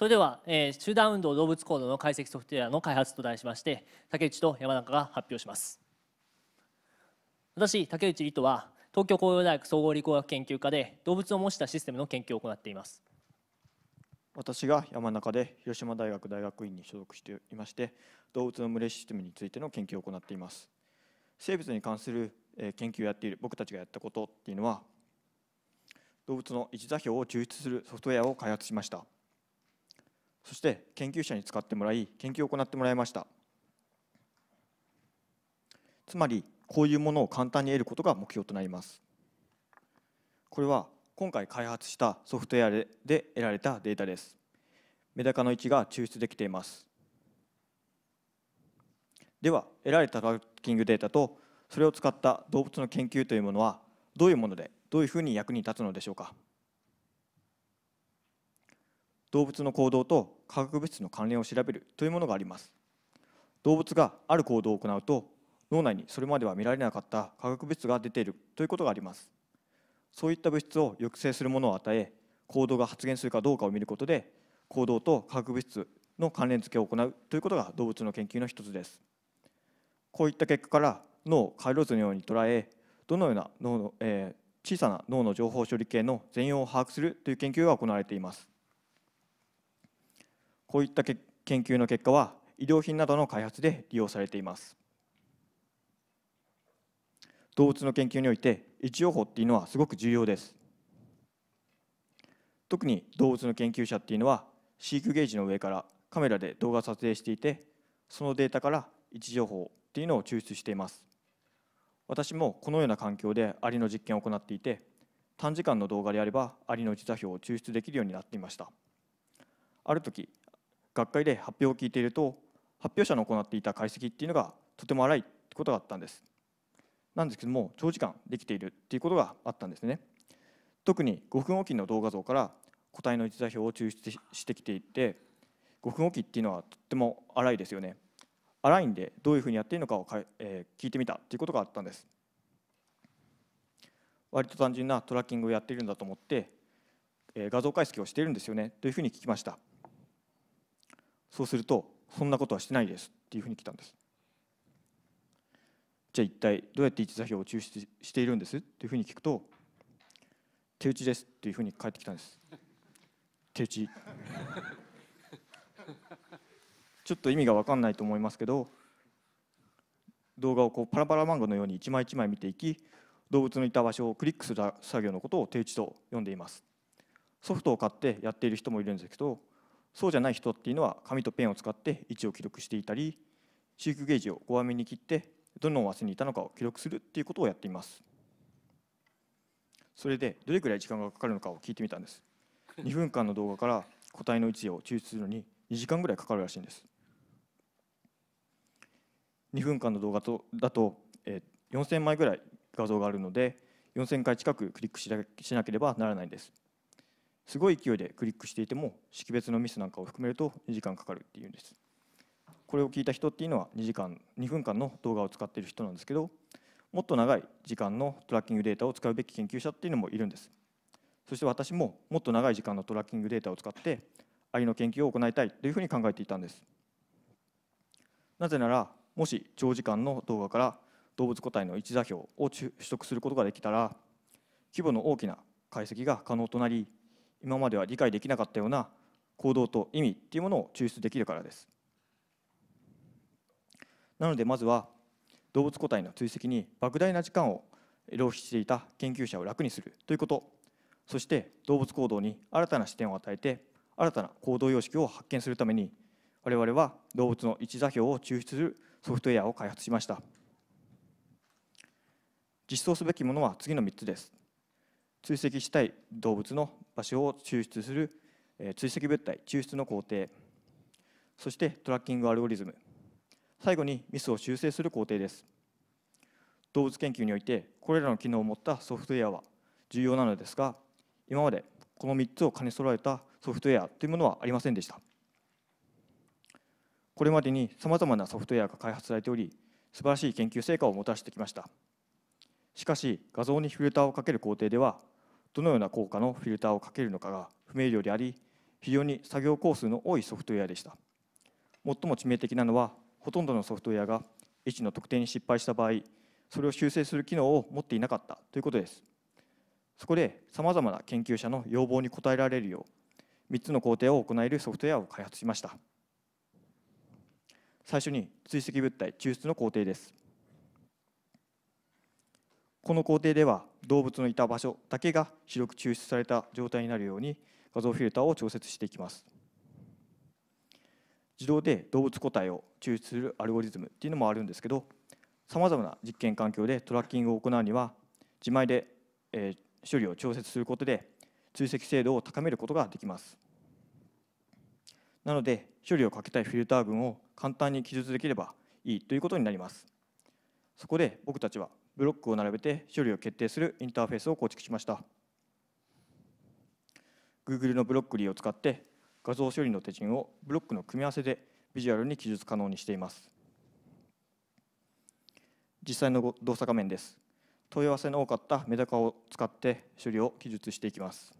それでは、えー、集団運動動物行動の解析ソフトウェアの開発と題しまして竹内と山中が発表します私竹内里人は東京工業大学総合理工学研究科で動物を模したシステムの研究を行っています私が山中で広島大学大学院に所属していまして動物の群れシステムについての研究を行っています生物に関する研究をやっている僕たちがやったことっていうのは動物の位置座標を抽出するソフトウェアを開発しましたそして研究者に使ってもらい研究を行ってもらいましたつまりこういうものを簡単に得ることが目標となりますこれは今回開発したソフトウェアで得られたデータですメダカの位置が抽出できていますでは得られたランキングデータとそれを使った動物の研究というものはどういうものでどういうふうに役に立つのでしょうか動物の行動と化学物質の関連を調べるというものがあります動物がある行動を行うと脳内にそれまでは見られなかった化学物質が出ているということがありますそういった物質を抑制するものを与え行動が発現するかどうかを見ることで行動と化学物質の関連付けを行うということが動物の研究の一つですこういった結果から脳を回路図のように捉えどのような脳の、えー、小さな脳の情報処理系の全容を把握するという研究が行われていますこういった研究の結果は医療品などの開発で利用されています動物の研究において位置情報っていうのはすごく重要です特に動物の研究者っていうのは飼育ゲージの上からカメラで動画撮影していてそのデータから位置情報っていうのを抽出しています私もこのような環境でアリの実験を行っていて短時間の動画であればアリの位置座標を抽出できるようになっていましたある時学会で発表を聞いていると発表者の行っていた解析っていうのがとても荒いってことがあったんですなんですけども長時間できているっていうことがあったんですね特に5分おきの動画像から個体の一座標を抽出してきていて5分おきっていうのはとっても荒いですよね荒いんでどういうふうにやっているのかをか、えー、聞いてみたっていうことがあったんです割と単純なトラッキングをやっているんだと思って、えー、画像解析をしているんですよねというふうに聞きましたそうするとそんなことはしてないですっていうふうに来たんですじゃあ一体どうやって一座標を抽出しているんですっていうふうに聞くと手打ちですっていうふうに返ってきたんです手打ちちょっと意味が分かんないと思いますけど動画をこうパラパラ漫画のように一枚一枚見ていき動物のいた場所をクリックする作業のことを手打ちと呼んでいますソフトを買ってやっている人もいるんですけどそうじゃない人っていうのは紙とペンを使って位置を記録していたり飼育ゲージを5めに切ってどのマスにいたのかを記録するっていうことをやっていますそれでどれくらい時間がかかるのかを聞いてみたんです2 分間の動画から個体の位置を抽出するのに2時間ぐらいかかるらしいんです2分間の動画とだと、えー、4000枚ぐらい画像があるので4000回近くクリックしなければならないんですすごい勢いでクリックしていても識別のミスなんかを含めると2時間かかるっていうんですこれを聞いた人っていうのは2時間2分間の動画を使っている人なんですけどもっと長い時間のトラッキングデータを使うべき研究者っていうのもいるんですそして私ももっと長い時間のトラッキングデータを使ってアリの研究を行いたいというふうに考えていたんですなぜならもし長時間の動画から動物個体の位置座標を取得することができたら規模の大きな解析が可能となり今までは理解できなかったような行動と意味っていうものを抽出できるからですなのでまずは動物個体の追跡に莫大な時間を浪費していた研究者を楽にするということそして動物行動に新たな視点を与えて新たな行動様式を発見するために我々は動物の位置座標を抽出するソフトウェアを開発しました実装すべきものは次の3つです追跡したい動物の場所を抽出する、え追跡物体抽出の工程そしてトラッキングアルゴリズム最後にミスを修正する工程です動物研究においてこれらの機能を持ったソフトウェアは重要なのですが今までこの3つを兼ね備えたソフトウェアというものはありませんでしたこれまでにさまざまなソフトウェアが開発されており素晴らしい研究成果をもたらしてきましたしかし画像にフィルターをかける工程ではどのような効果のフィルターをかけるのかが不明瞭であり非常に作業工数の多いソフトウェアでした最も致命的なのはほとんどのソフトウェアが位置の特定に失敗した場合それを修正する機能を持っていなかったということですそこでさまざまな研究者の要望に応えられるよう3つの工程を行えるソフトウェアを開発しました最初に追跡物体抽出の工程ですこの工程では動物のいた場所だけが白く抽出された状態になるように画像フィルターを調節していきます自動で動物個体を抽出するアルゴリズムっていうのもあるんですけどさまざまな実験環境でトラッキングを行うには自前で、え処理を調節することで追跡精度を高めることができますなので処理をかけたいフィルター群を簡単に記述できればいいということになりますそこで僕たちはブロックを並べて処理を決定するインターフェースを構築しました Google のブロックリーを使って画像処理の手順をブロックの組み合わせでビジュアルに記述可能にしています実際の動作画面です問い合わせの多かったメダカを使って処理を記述していきます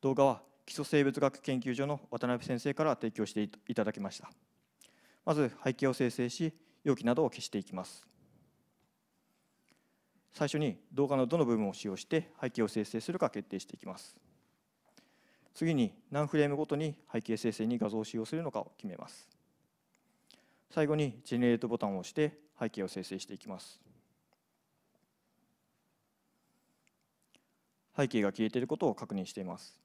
動画は基礎生物学研究所の渡辺先生から提供していただきましたまず背景を生成し容器などを消していきます最初に動画のどの部分を使用して背景を生成するか決定していきます。次に何フレームごとに背景生成に画像を使用するのかを決めます。最後にジェネレートボタンを押して背景を生成していきます。背景が消えていることを確認しています。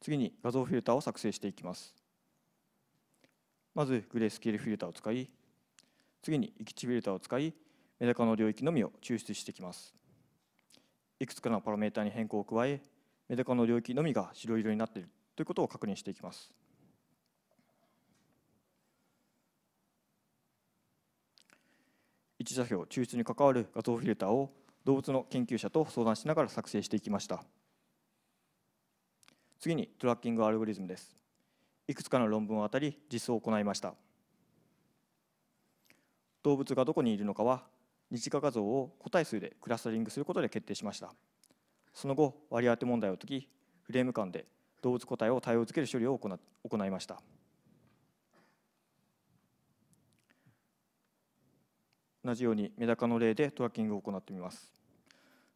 次に画像フィルターを作成していきます。まずグレースケールフィルターを使い次にイキチフィルターを使いメダカの領域のみを抽出していきますいくつかのパラメータに変更を加えメダカの領域のみが白色になっているということを確認していきます一座標抽出に関わる画像フィルターを動物の研究者と相談しながら作成していきました次にトラッキングアルゴリズムですいくつかの論文を当たり実装を行いました動物がどこにいるのかは日次化画像を個体数でクラスタリングすることで決定しましたその後割り当て問題を解きフレーム間で動物個体を対応付ける処理を行いました同じようにメダカの例でトラッキングを行ってみます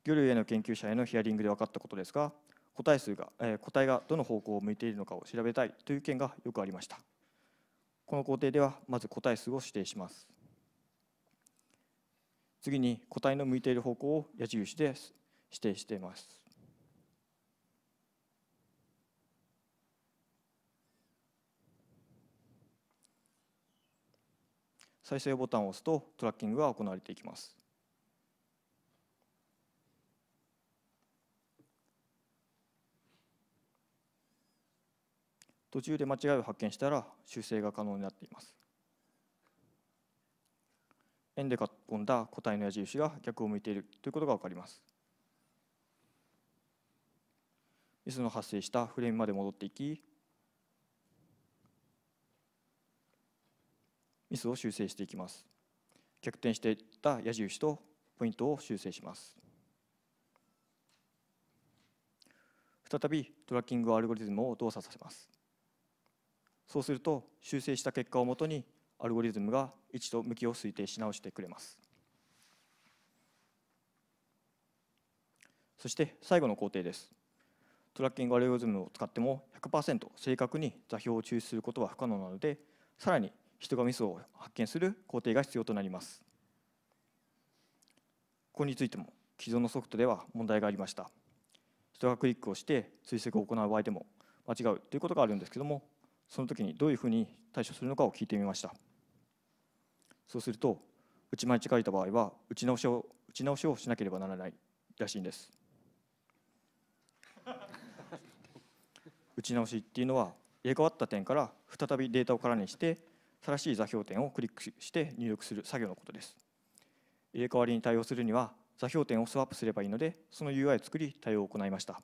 魚類への研究者へのヒアリングで分かったことですが答え数が、え答えがどの方向を向いているのかを調べたいという意見がよくありましたこの工程ではまず答え数を指定します次に答えの向いている方向を矢印で指定しています再生ボタンを押すとトラッキングが行われていきます途中で間違いを発見したら修正が可能になっています円で囲んだ個体の矢印が逆を向いているということが分かりますミスの発生したフレームまで戻っていきミスを修正していきます逆転していった矢印とポイントを修正します再びトラッキングアルゴリズムを動作させますそうすると修正した結果をもとにアルゴリズムが位置と向きを推定し直してくれますそして最後の工程ですトラッキングアルゴリズムを使っても100%正確に座標を抽出することは不可能なのでさらに人がミスを発見する工程が必要となりますここについても既存のソフトでは問題がありました人がクリックをして追跡を行う場合でも間違うということがあるんですけどもその時にどういうふうに対処するのかを聞いてみましたそうすると打ち間違えた場合は打ち直しを打ち直しをしなければならないらしいんです打ち直しっていうのは入れ替わった点から再びデータを空にして正しい座標点をクリックして入力する作業のことです入れ替わりに対応するには座標点をスワップすればいいのでその UI を作り対応を行いました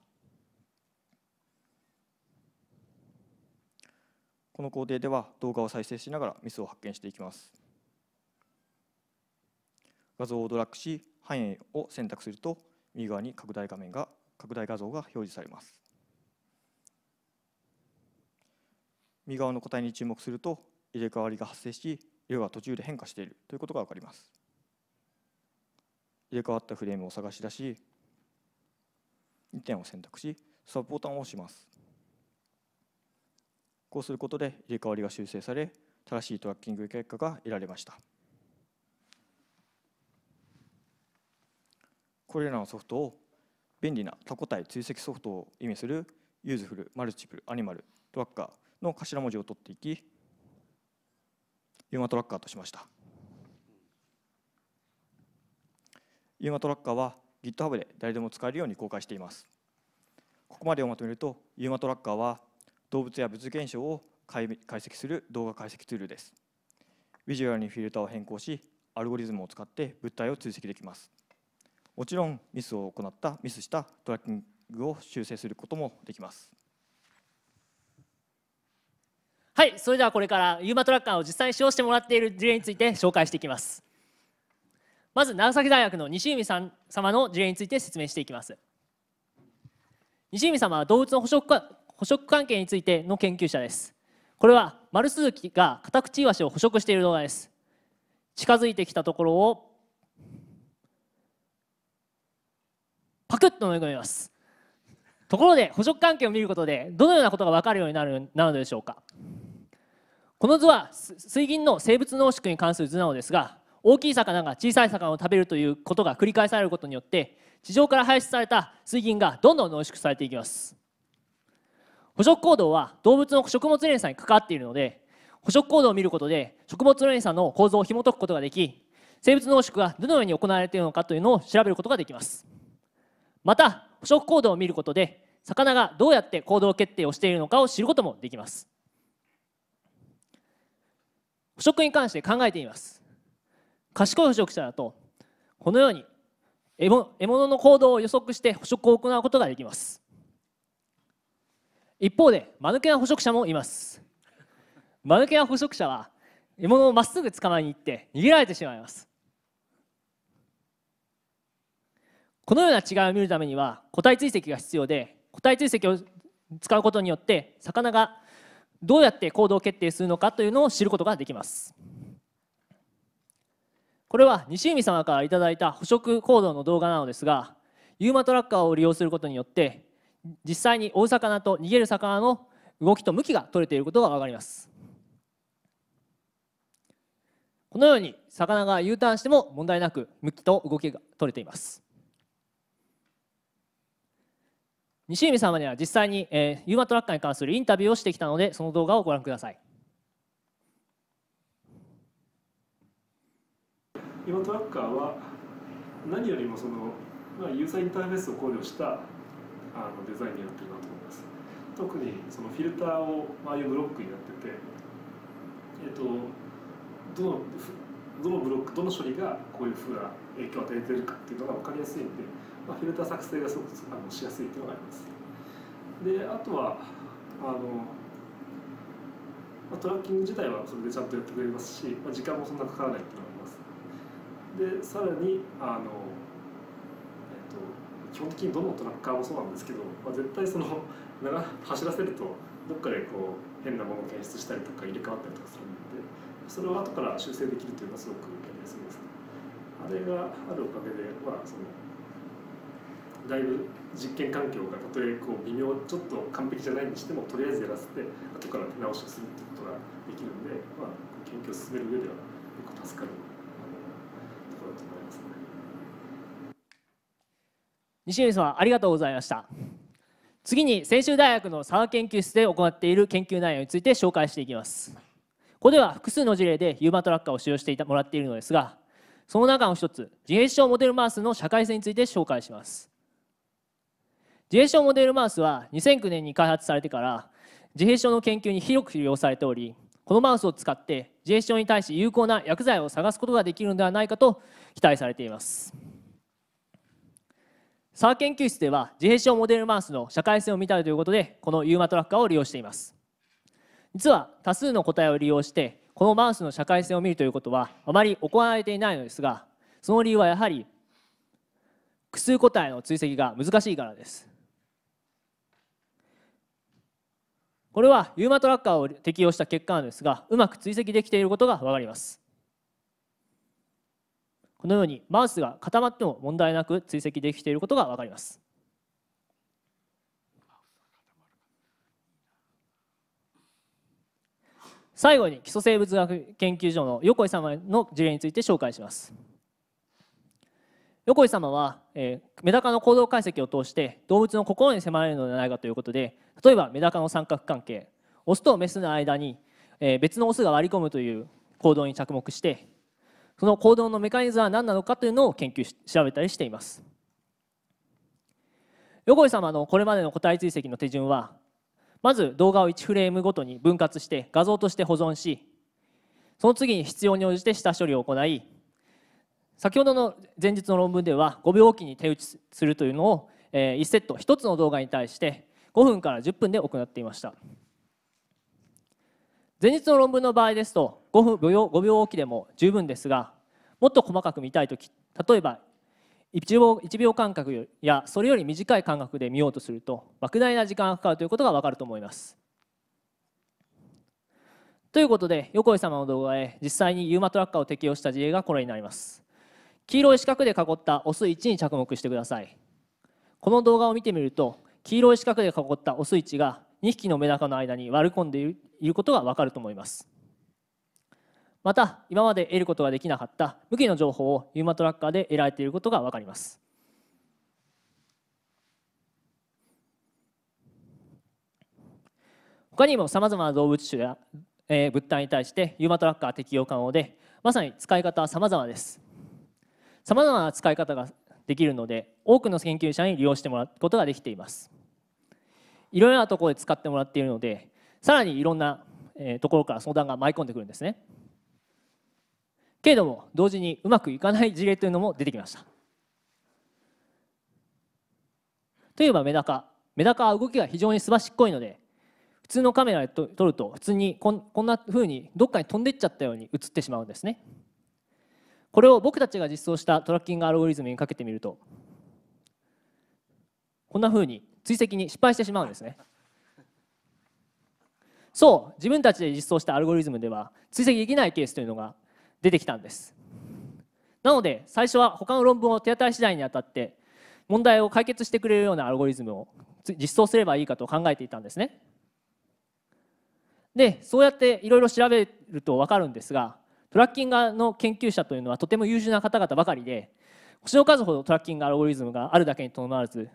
この工程では動画を再生しながらミスを発見していきます。画像をドラッグし、範囲を選択すると、右側に拡大画面が、拡大画像が表示されます。右側の個体に注目すると、入れ替わりが発生し、色が途中で変化しているということが分かります。入れ替わったフレームを探し出し、2点を選択し、スワップボタンを押します。こうすることで入れ替わりが修正され正しいトラッキング結果が得られましたこれらのソフトを便利な多個体追跡ソフトを意味するユーズフルマルチプルアニマルトラッカーの頭文字を取っていきユーマトラッカーとしましたユーマトラッカーは GitHub で誰でも使えるように公開していますここまでをまとめるとユーマトラッカーは動物や物現象を解析する動画解析ツールですビジュアルにフィルターを変更しアルゴリズムを使って物体を追跡できますもちろんミスを行ったミスしたトラッキングを修正することもできますはいそれではこれからユーマトラッカーを実際に使用してもらっている事例について紹介していきますまず長崎大学の西海さん様の事例について説明していきます西海様は動物の捕食捕食関係についての研究者ですこれはマルスズキがカタクチイワシを捕食している動画です近づいてきたところをパクッと飲み込みますところで捕食関係を見ることでどのようなことが分かるようになるなのでしょうかこの図は水銀の生物濃縮に関する図なのですが大きい魚が小さい魚を食べるということが繰り返されることによって地上から排出された水銀がどんどん濃縮されていきます捕食行動は動物の食物連鎖に関わっているので捕食行動を見ることで食物連鎖の構造を紐解くことができ生物濃縮がどのように行われているのかというのを調べることができますまた捕食行動を見ることで魚がどうやって行動決定をしているのかを知ることもできます捕食に関して考えてみます賢い捕食者だとこのように獲物の行動を予測して捕食を行うことができます一方で間抜けな捕食者もいます間抜けな捕食者は獲物をまっすぐ捕まえに行って逃げられてしまいますこのような違いを見るためには個体追跡が必要で個体追跡を使うことによって魚がどうやって行動を決定するのかというのを知ることができますこれは西海様から頂いた捕食行動の動画なのですがユーマトラッカーを利用することによって実際に追う魚と逃げる魚の動きと向きが取れていることが分かりますこのように魚が U ターンしても問題なく向きと動きが取れています西海様には実際に、えー、ユーマトラッカーに関するインタビューをしてきたのでその動画をご覧くださいユーマトラッカーは何よりもその、まあ、ユーザーインターフェースを考慮したあのデザインになってるなと思います特にそのフィルターを、ああいうブロックになっててえっ、とどのどのブロックどの処理がこういうふうな影響を与えてるかっていうのが分かりやすいんで、まあ、フィルター作成がすごくあのしやすいっていうのがありますであとはあのトラッキング自体はそれでちゃんとやってくれますし、まあ、時間もそんなかからないっていうのがありますでさらにあの基本的にどのトラッカーもそうなんですけど、まあ、絶対その 走らせるとどっかでこう変なものを検出したりとか入れ替わったりとかするのでそれを後から修正できるというのはすごくやりやすいですね。あれがあるおかげで、まあ、そのだいぶ実験環境がたとえこう微妙ちょっと完璧じゃないにしてもとりあえずやらせて後から手直しをするってことができるんで、まあ、研究を進める上では結構助かる西海さんありがとうございました次に専修大学の佐賀研究室で行っている研究内容について紹介していきますここでは複数の事例でユーマトラッカーを使用していたもらっているのですがその中の一つ自閉症モデルマウスの社会性について紹介します自閉症モデルマウスは2009年に開発されてから自閉症の研究に広く利用されておりこのマウスを使って自閉症に対し有効な薬剤を探すことができるのではないかと期待されていますサー研究室では自閉症モデルマウスの社会性を見たいということでこのユーマトラッカーを利用しています実は多数の個体を利用してこのマウスの社会性を見るということはあまり行われていないのですがその理由はやはり複数個体の追跡が難しいからですこれはユーマトラッカーを適用した結果なんですがうまく追跡できていることがわかりますこのようにマウスが固まっても問題なく追跡できていることが分かります。最後に基礎生物学研究所の横井様の事例について紹介します。横井様は、えー、メダカの行動解析を通して動物の心に迫れるのではないかということで例えばメダカの三角関係オスとメスの間に、えー、別のオスが割り込むという行動に着目してその行動のメカニズムは何なのかというのを研究し調べたりしています横井様のこれまでの個体追跡の手順はまず動画を1フレームごとに分割して画像として保存しその次に必要に応じて下処理を行い先ほどの前日の論文では5秒おきに手打ちするというのを1セット1つの動画に対して5分から10分で行っていました。前日の論文の場合ですと5分5秒 ,5 秒おきでも十分ですがもっと細かく見たい時例えば1秒 ,1 秒間隔やそれより短い間隔で見ようとすると莫大な時間がかかるということが分かると思います。ということで横井様の動画へ実際にユーマトラッカーを適用した事例がこれになります。黄色い四角で囲ったオス1に着目してください。この動画を見てみると黄色い四角で囲ったオス1が2匹のメダカの間に割り込んでいることがわかると思いますまた今まで得ることができなかった無形の情報をユーマトラッカーで得られていることがわかります他にもさまざまな動物種や、えー、物体に対してユーマトラッカー適用可能でまさに使い方はさまざまですさまざまな使い方ができるので多くの研究者に利用してもらうことができていますいろいろなところで使ってもらっているのでさらにいろんなところから相談が舞い込んでくるんですねけれども同時にうまくいかない事例というのも出てきましたといえばメダカメダカは動きが非常にすばしっこいので普通のカメラで撮ると普通にこんこんなうにどっかに飛んでっちゃったように映ってしまうんですねこれを僕たちが実装したトラッキングアルゴリズムにかけてみるとこんなふうに追跡に失敗してしまうんですねそう自分たちで実装したアルゴリズムでは追跡できないケースというのが出てきたんですなので最初は他の論文を手当たり次第にあたって問題を解決してくれるようなアルゴリズムを実装すればいいかと考えていたんですねでそうやっていろいろ調べると分かるんですがトラッキングの研究者というのはとても優秀な方々ばかりで星の数ほどトラッキングアルゴリズムがあるだけにとどまらず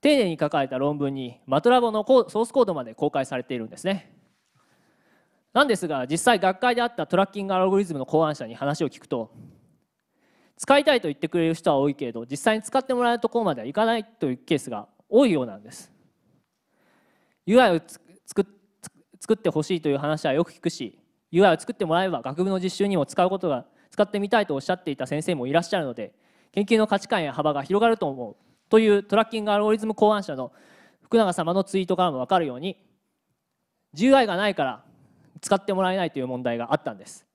丁寧に書かれた論文にマトラボのソースコードまで公開されているんですねなんですが実際学会であったトラッキングアロゴリズムの考案者に話を聞くと使いたいと言ってくれる人は多いけれど実際に使ってもらえるところまではいかないというケースが多いようなんです UI を作ってほしいという話はよく聞くし UI を作ってもらえば学部の実習にも使うことが使ってみたいとおっしゃっていた先生もいらっしゃるので研究の価値観や幅が広がると思うというトラッキングアルゴリズム考案者の福永様のツイートからも分かるように GUI がないから使ってもらえないという問題があったんです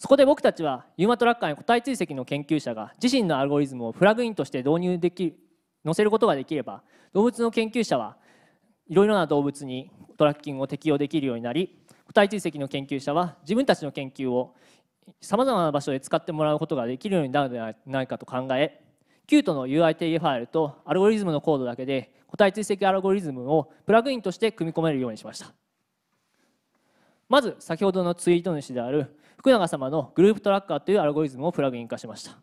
そこで僕たちはユーマトラッカーに個体追跡の研究者が自身のアルゴリズムをフラグインとして導入でき載せることができれば動物の研究者はいろいろな動物にトラッキングを適用できるようになり個体追跡の研究者は自分たちの研究をさまざまな場所で使ってもらうことができるようになるのではないかと考えキュートの u i t a ファイルとアルゴリズムのコードだけで個体追跡アルゴリズムをプラグインとして組み込めるようにしましたまず先ほどのツイート主である福永様のグループトラッカーというアルゴリズムをプラグイン化しました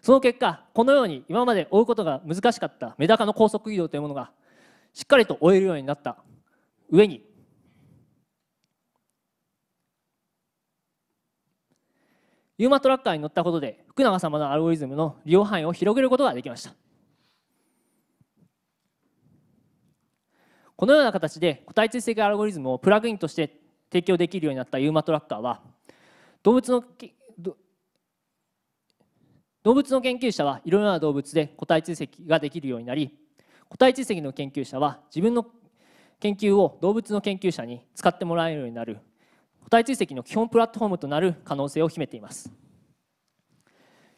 その結果このように今まで追うことが難しかったメダカの高速移動というものがしっかりと追えるようになった上にユーマトラッカーに乗ったことで福永様のアルゴリズムの利用範囲を広げることができましたこのような形で個体追跡アルゴリズムをプラグインとして提供できるようになったユーマトラッカーは動物の動物の研究者はいろいろな動物で個体追跡ができるようになり個体追跡の研究者は自分の研究を動物の研究者に使ってもらえるようになる個体追跡の基本プラットフォームとなる可能性を秘めています。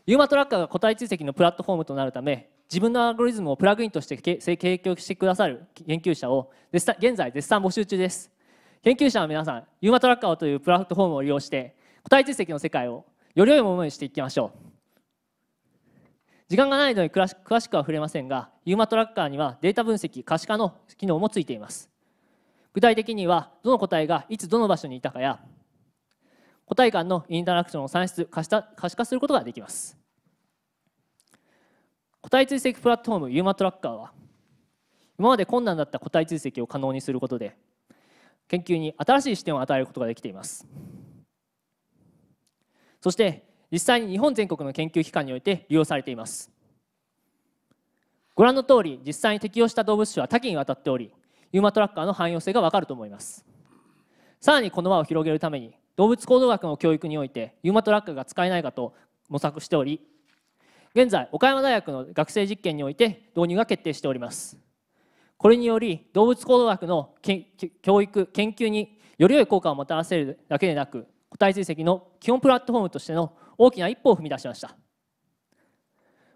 ユーマトラッカーが個体追跡のプラットフォームとなるため自分のアルゴリズムをプラグインとして提供してくださる研究者を現在絶賛募集中です研究者の皆さんユーマトラッカーというプラットフォームを利用して個体追跡の世界をより良いものにしていきましょう時間がないので詳しくは触れませんがユーマトラッカーにはデータ分析可視化の機能もついています具体的にはどの個体がいつどの場所にいたかや個体間のインタラクションを算出可視化することができます個体追跡プラットフォームユーマトラッカーは今まで困難だった個体追跡を可能にすることで研究に新しい視点を与えることができていますそして実際に日本全国の研究機関において利用されていますご覧の通り実際に適用した動物種は多岐にわたっておりユーマトラッカーの汎用性がわかると思いますさらにこの輪を広げるために動物行動学の教育においてユーマトラックが使えないかと模索しており現在岡山大学の学生実験において導入が決定しておりますこれにより動物行動学の教育研究により良い効果をもたらせるだけでなく個体追跡の基本プラットフォームとしての大きな一歩を踏み出しました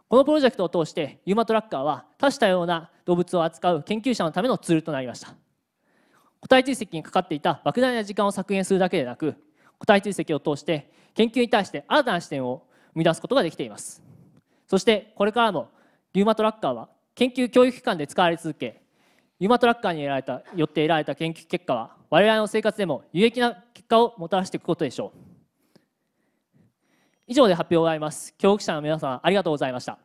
このプロジェクトを通してユーマトラッカーは多種多様な動物を扱う研究者のためのツールとなりました個体追跡にかかっていた莫大な時間を削減するだけでなく答え追跡を通して研究に対して新たな視点を生み出すことができていますそしてこれからもリューマトラッカーは研究教育機関で使われ続けリューマトラッカーに得られたよって得られた研究結果は我々の生活でも有益な結果をもたらしていくことでしょう以上で発表を終わります教育者の皆様ありがとうございました